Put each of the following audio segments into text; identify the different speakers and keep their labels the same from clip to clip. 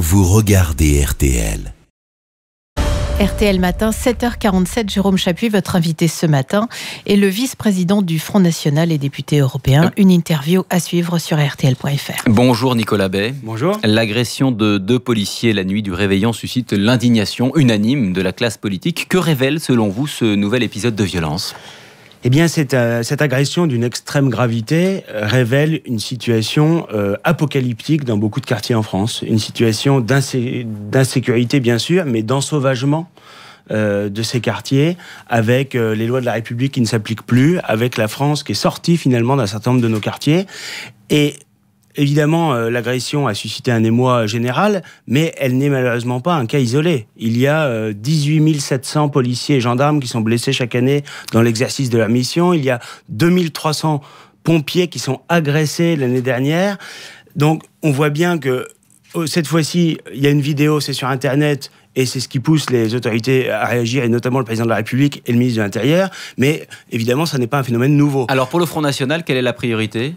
Speaker 1: vous regardez RTL. RTL Matin, 7h47, Jérôme Chapuis, votre invité ce matin, est le vice-président du Front National et député européen. Euh. Une interview à suivre sur RTL.fr. Bonjour Nicolas Bay. Bonjour. L'agression de deux policiers la nuit du réveillon suscite l'indignation unanime de la classe politique. Que révèle selon vous ce nouvel épisode de violence
Speaker 2: eh bien, cette, euh, cette agression d'une extrême gravité euh, révèle une situation euh, apocalyptique dans beaucoup de quartiers en France. Une situation d'insécurité, bien sûr, mais d'ensauvagement de ces quartiers, avec les lois de la République qui ne s'appliquent plus, avec la France qui est sortie finalement d'un certain nombre de nos quartiers. Et évidemment, euh, l'agression a suscité un émoi général, mais elle n'est malheureusement pas un cas isolé. Il y a 18 euh, 700 policiers et gendarmes qui sont blessés chaque année dans l'exercice de la mission. Il y a 2300 pompiers qui sont agressés l'année dernière. Donc, on voit bien que oh, cette fois-ci, il y a une vidéo, c'est sur Internet, et c'est ce qui pousse les autorités à réagir, et notamment le président de la République et le ministre de l'Intérieur. Mais évidemment, ça n'est pas un phénomène nouveau. Alors, pour le Front National, quelle est la priorité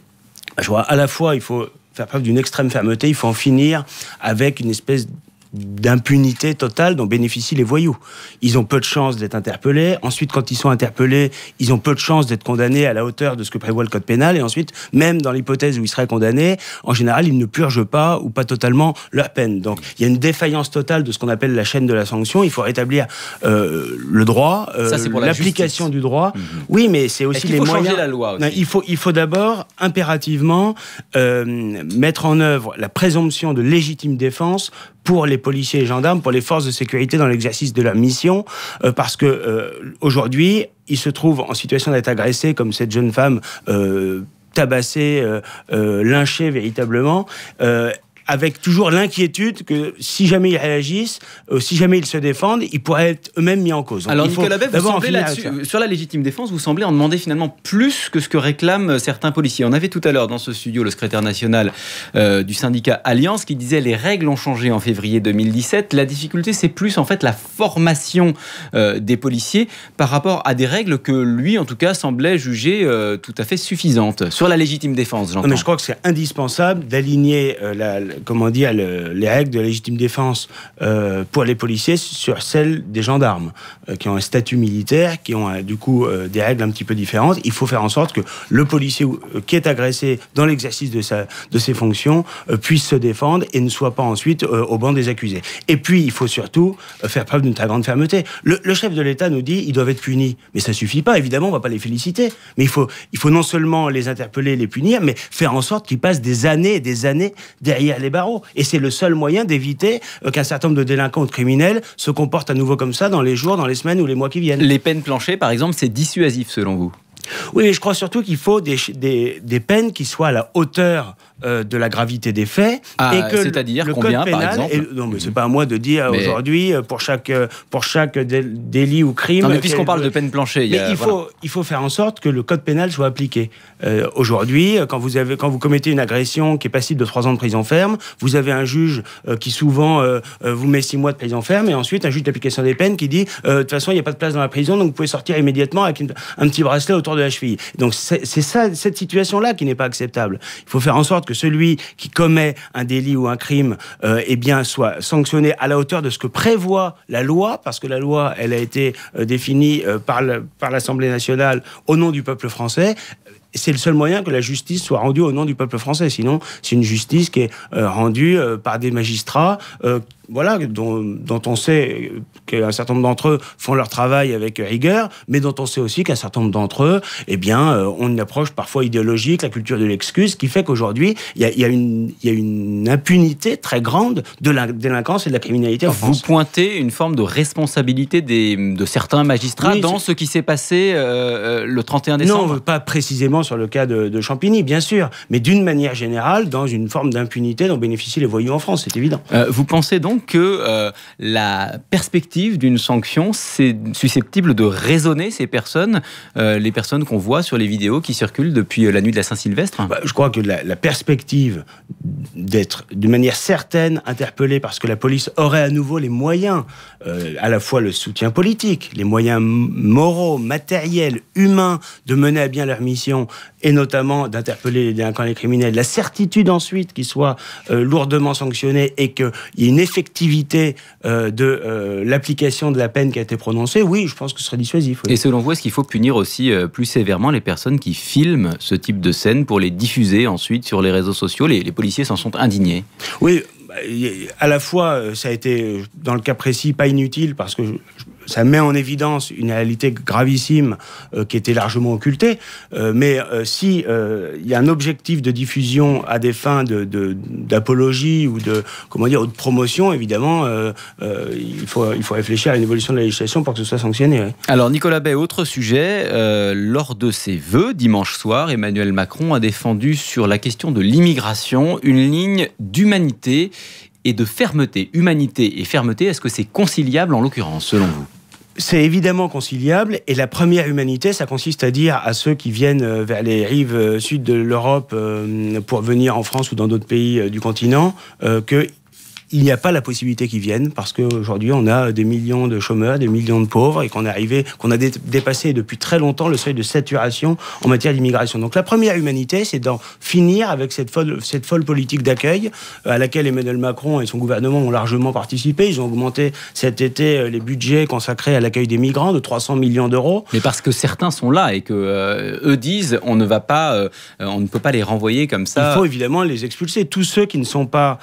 Speaker 2: je vois, à la fois, il faut faire preuve d'une extrême fermeté, il faut en finir avec une espèce d'impunité totale dont bénéficient les voyous. Ils ont peu de chances d'être interpellés. Ensuite, quand ils sont interpellés, ils ont peu de chances d'être condamnés à la hauteur de ce que prévoit le code pénal. Et ensuite, même dans l'hypothèse où ils seraient condamnés, en général, ils ne purgent pas ou pas totalement leur peine. Donc, il y a une défaillance totale de ce qu'on appelle la chaîne de la sanction. Il faut rétablir euh, le droit, euh, l'application du droit. Mhm. Oui, mais c'est aussi les moyens. Changer la loi il faut, il faut d'abord impérativement euh, mettre en œuvre la présomption de légitime défense pour les policiers et gendarmes, pour les forces de sécurité dans l'exercice de la mission, euh, parce que euh, aujourd'hui, ils se trouvent en situation d'être agressés, comme cette jeune femme euh, tabassée, lynchée véritablement avec toujours l'inquiétude que si jamais ils réagissent, euh, si jamais ils se défendent, ils pourraient être eux-mêmes mis en cause. Alors, Nicolas vous
Speaker 1: sur la légitime défense, vous semblez en demander finalement plus que ce que réclament certains policiers. On avait tout à l'heure dans ce studio le secrétaire national euh, du syndicat Alliance qui disait les règles ont changé en février 2017. La difficulté, c'est plus en fait la formation euh, des policiers par rapport à des règles que lui, en tout cas, semblait juger tout à fait suffisantes. Sur la légitime défense, j'entends. Mais je
Speaker 2: crois que c'est indispensable d'aligner la, comment dire, les règles de légitime défense euh, pour les policiers sur celles des gendarmes, euh, qui ont un statut militaire, qui ont euh, du coup des règles un petit peu différentes. Il faut faire en sorte que le policier qui est agressé dans l'exercice de, sa, de ses fonctions puisse se défendre et ne soit pas ensuite au banc des accusés. Et puis, il faut surtout faire preuve d'une très grande fermeté. Le, chef de l'État nous dit ils doivent être punis. Mais ça suffit pas, évidemment, on va pas les féliciter. Mais il faut, il faut non seulement les interpeller, les punir, mais faire en sorte qu'ils passent des années et des années derrière les barreaux. Et c'est le seul moyen d'éviter euh, qu'un certain nombre de délinquants ou de criminels se comportent à nouveau comme ça dans les jours, dans les semaines ou les mois qui viennent. Les peines planchées, par exemple, c'est dissuasif selon vous oui, mais je crois surtout qu'il faut des, des, peines qui soient à la hauteur euh, de la gravité des faits. Ah, et que c'est-à-dire combien, par exemple Non, c'est mhm. pas à moi de dire aujourd'hui euh, pour chaque, euh, pour chaque délit ou crime. mais puisqu'on parle de peine planchée, il, y a, il faut, il faut faire en sorte que le code pénal soit appliqué. aujourd'hui, quand vous, avez, quand vous commettez une agression qui est passible de 3 ans de prison ferme, vous avez un juge qui souvent vous met 6 mois de prison ferme et ensuite un juge d'application des peines qui dit de toute façon, il n'y a pas de place dans la prison, donc vous pouvez sortir immédiatement avec un petit bracelet autour de la donc c'est ça, cette situation-là qui n'est pas acceptable. Il faut faire en sorte que celui qui commet un délit ou un crime, euh, eh bien, soit sanctionné à la hauteur de ce que prévoit la loi, parce que la loi, elle a été euh, définie euh, par l'Assemblée nationale au nom du peuple français c'est le seul moyen que la justice soit rendue au nom du peuple français. Sinon, c'est une justice qui est euh, rendue euh, par des magistrats. Euh, voilà, dont, on sait qu'un certain nombre d'entre eux font leur travail avec rigueur, mais dont on sait aussi qu'un certain nombre d'entre eux, eh bien, on ont une approche parfois idéologique, la culture de l'excuse, qui fait qu'aujourd'hui, il y, a, une impunité très grande de la délinquance et de la criminalité en Vous France. Vous pointez une forme de responsabilité de certains magistrats dans ce qui s'est passé le 31 décembre Non, pas précisément sur le cas de, Champigny, bien sûr, mais d'une manière générale, dans une forme d'impunité dont bénéficient les voyous en France, c'est évident.
Speaker 1: Euh, vous pensez donc que euh, la perspective d'une sanction, c'est susceptible de raisonner ces personnes, euh, les personnes qu'on voit sur les vidéos qui circulent depuis la nuit
Speaker 2: de la Saint-Sylvestre bah, Je crois que la, perspective d'être d'une manière certaine interpellé parce que la police aurait à nouveau les moyens, à la fois le soutien politique, les moyens moraux, matériels, humains, de mener à bien leur mission et notamment d'interpeller les délinquants et les criminels, la certitude ensuite qu'ils soient euh, lourdement sanctionnés et qu'il y ait une effectivité euh, de euh, l'application de la peine qui a été prononcée, oui, je pense que ce serait dissuasif. Et selon
Speaker 1: vous, est-ce qu'il faut punir aussi plus sévèrement les personnes qui filment ce type de scène pour les diffuser ensuite sur les réseaux sociaux les, policiers s'en sont indignés.
Speaker 2: Oui, bah, à la fois, ça a été, dans le cas précis, pas inutile, parce que ça met en évidence une réalité gravissime euh, qui était largement occultée. Euh, mais s'il euh, si il y a un objectif de diffusion à des fins d'apologie de, ou de comment dire promotion, évidemment, il faut il faut réfléchir à une évolution de la législation pour que ce soit sanctionné.
Speaker 1: Alors Nicolas Bay, autre sujet. lors de ses vœux dimanche soir, Emmanuel Macron a défendu sur la question de l'immigration une ligne d'humanité et de fermeté. Humanité et fermeté, est-ce que c'est conciliable en l'occurrence, selon vous
Speaker 2: c'est évidemment conciliable et la première humanité, ça consiste à dire à ceux qui viennent euh, vers les rives euh, sud de l'Europe euh, pour venir en France ou dans d'autres pays du continent que il n'y a pas la possibilité qu'ils viennent parce qu'aujourd'hui on a des millions de chômeurs, des millions de pauvres et qu'on est arrivé, qu'on a dépassé depuis très longtemps le seuil de saturation en matière d'immigration. Donc la première humanité, c'est d'en finir avec cette folle, cette folle politique d'accueil euh, à laquelle Emmanuel Macron et son gouvernement ont largement participé. Ils ont augmenté cet été euh, les budgets consacrés à l'accueil des migrants de 300 millions d'euros. Mais
Speaker 1: parce que certains sont
Speaker 2: là et que euh, eux disent on ne va pas, on ne peut pas les renvoyer comme ça. Il faut évidemment les expulser. Tous ceux qui ne sont pas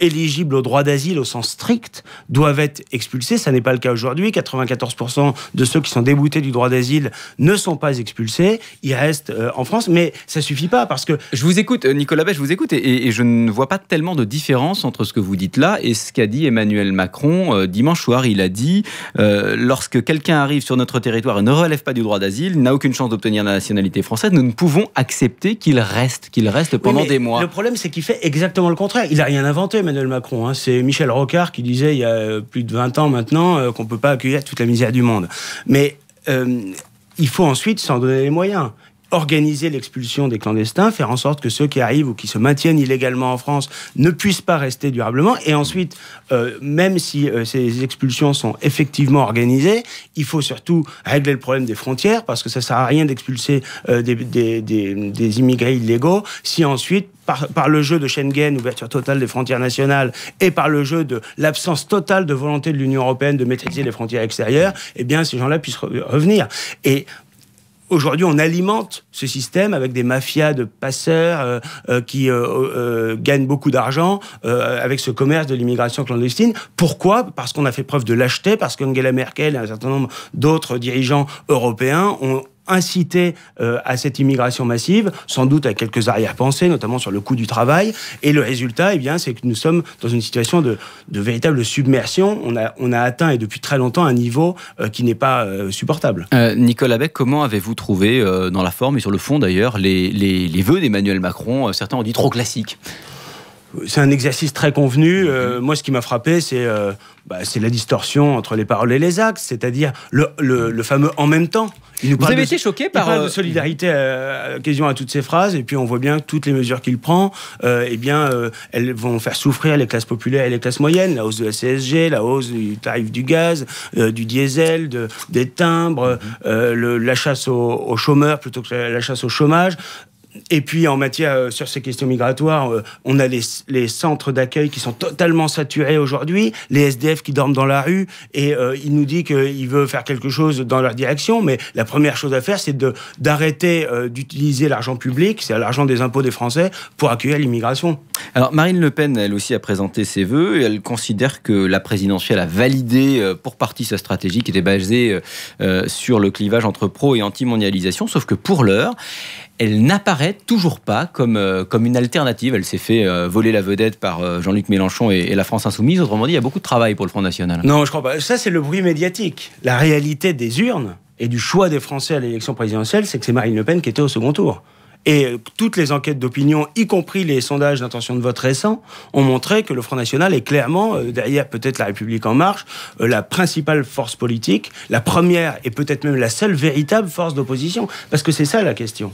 Speaker 2: éligibles au au droit d'asile au sens strict doivent être expulsés. Ça n'est pas le cas aujourd'hui. 94% de ceux qui sont déboutés du droit d'asile ne sont pas expulsés. Ils restent euh, en France, mais ça suffit pas parce que je vous écoute, euh, Nicolas Bay, je vous écoute et, je ne vois pas tellement de différence entre ce que vous dites
Speaker 1: là et ce qu'a dit Emmanuel Macron euh, dimanche soir. Il a dit lorsque quelqu'un arrive sur notre territoire et ne relève pas du droit d'asile, n'a aucune chance d'obtenir la nationalité française. Nous ne pouvons accepter qu'il reste, qu'il reste pendant des mois. Le
Speaker 2: problème, c'est qu'il fait exactement le contraire. Il n'a rien inventé, Emmanuel Macron. Hein. Hein. C'est Michel Rocard qui disait il y a euh, plus de 20 ans maintenant euh, qu'on ne peut pas accueillir toute la misère du monde. Mais euh, il faut ensuite s'en donner les moyens organiser l'expulsion des clandestins, faire en sorte que ceux qui arrivent ou qui se maintiennent illégalement en France ne puissent pas rester durablement. Et ensuite, euh, même si euh, ces expulsions sont effectivement organisées, il faut surtout régler le problème des frontières, parce que ça ne sert à rien d'expulser euh, des, immigrés illégaux si ensuite, par, le jeu de Schengen, ouverture totale des frontières nationales, et par le jeu de l'absence totale de volonté de l'Union européenne de maîtriser les frontières extérieures, eh bien, ces gens-là puissent revenir. Et Aujourd'hui, on alimente ce système avec des mafias de passeurs euh, euh, qui euh, gagnent beaucoup d'argent avec ce commerce de l'immigration clandestine. Pourquoi Parce qu'on a fait preuve de lâcheté, parce qu'Angela Merkel et un certain nombre d'autres dirigeants européens ont incité euh, à cette immigration massive, sans doute à quelques arrière-pensées, notamment sur le coût du travail. Et le résultat, et eh bien, c'est que nous sommes dans une situation de, véritable submersion. On a, atteint, et depuis très longtemps, un niveau euh, qui n'est pas euh, supportable.
Speaker 1: Nicolas Abeck, comment avez-vous trouvé, dans la forme et sur le fond d'ailleurs, les, les,
Speaker 2: les vœux d'Emmanuel Macron Certains ont dit trop classiques c'est un exercice très convenu. Euh, moi, ce qui m'a frappé, euh, bah, c'est la distorsion entre les paroles et les actes, c'est-à-dire le, fameux en même temps. Il Vous avez été choqué par. Il de euh, solidarité à, à, toutes ces phrases, et puis on voit bien que toutes les mesures qu'il prend, eh bien, elles vont faire souffrir les classes populaires et les classes moyennes. La hausse de la CSG, la hausse du tarif du gaz, du diesel, des timbres, mhm. la chasse aux, chômeurs plutôt que la chasse au chômage. Et puis en matière euh, sur ces questions migratoires, euh, on a les, centres d'accueil qui sont totalement saturés aujourd'hui, les SDF qui dorment dans la rue, et euh, il nous dit qu'il veut faire quelque chose dans leur direction, mais la première chose à faire, c'est d'arrêter d'utiliser l'argent public, c'est l'argent des impôts des Français, pour accueillir l'immigration. Alors Marine Le Pen, elle aussi a présenté ses voeux,
Speaker 1: et elle considère que la présidentielle a validé pour partie sa stratégie qui était basée sur le clivage entre pro et anti-mondialisation, sauf que pour l'heure, elle n'apparaît toujours pas euh, comme, une alternative. Elle s'est fait euh, voler la vedette par euh, Jean-Luc Mélenchon et, la France Insoumise. Autrement dit, il y a beaucoup de travail pour le Front National.
Speaker 2: Non, je crois pas. Ça, c'est le bruit médiatique. La réalité des urnes et du choix des Français à l'élection présidentielle, c'est que c'est Marine Le Pen qui était au second tour. Et toutes les enquêtes d'opinion, y compris les sondages d'intention de vote récents, ont montré que le Front National est clairement, derrière peut-être la République en marche, la principale force politique, la première et peut-être même la seule véritable force d'opposition. Parce que c'est ça la question.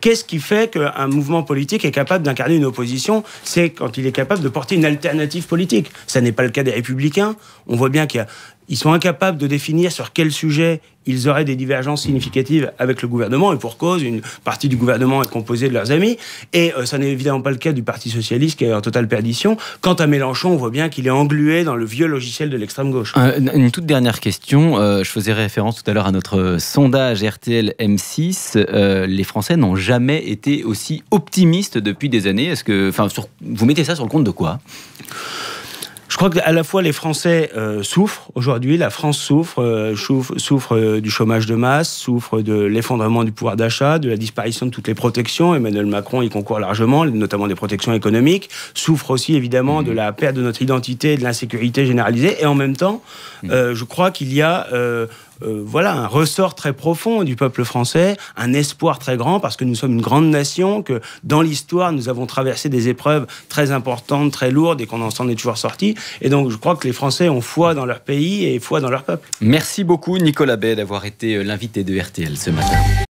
Speaker 2: Qu'est-ce qui fait qu'un mouvement politique est capable d'incarner une opposition C'est quand il est capable de porter une alternative politique. Ça n'est pas le cas des républicains. On voit bien qu'il y a ils sont incapables de définir sur quel sujet ils auraient des divergences significatives avec le gouvernement, et pour cause, une partie du gouvernement est composée de leurs amis, et euh, ça n'est évidemment pas le cas du Parti Socialiste qui est en totale perdition. Quant à Mélenchon, on voit bien qu'il est englué dans le vieux logiciel de l'extrême gauche. une
Speaker 1: toute dernière question, euh, je faisais référence tout à l'heure à notre euh, sondage RTL M6, les Français n'ont jamais été aussi optimistes depuis des années, est-ce que, enfin,
Speaker 2: vous mettez ça sur le compte de quoi je crois qu'à la fois les Français euh, souffrent aujourd'hui, la France souffre, euh, souffre, euh, du chômage de masse, souffre de l'effondrement du pouvoir d'achat, de la disparition de toutes les protections. Emmanuel Macron y concourt largement, notamment des protections économiques. Souffre aussi évidemment de mmh. la perte de notre identité, de l'insécurité généralisée. Et en même temps, mmh. je crois qu'il y a euh, voilà, un ressort très profond du peuple français, un espoir très grand parce que nous sommes une grande nation, que dans l'histoire, nous avons traversé des épreuves très importantes, très lourdes et qu'on en s'en est toujours sorti. Et donc, je crois que les Français ont foi dans leur pays et foi dans leur peuple. Merci beaucoup, Nicolas Bay,
Speaker 1: d'avoir été euh, l'invité de RTL ce matin.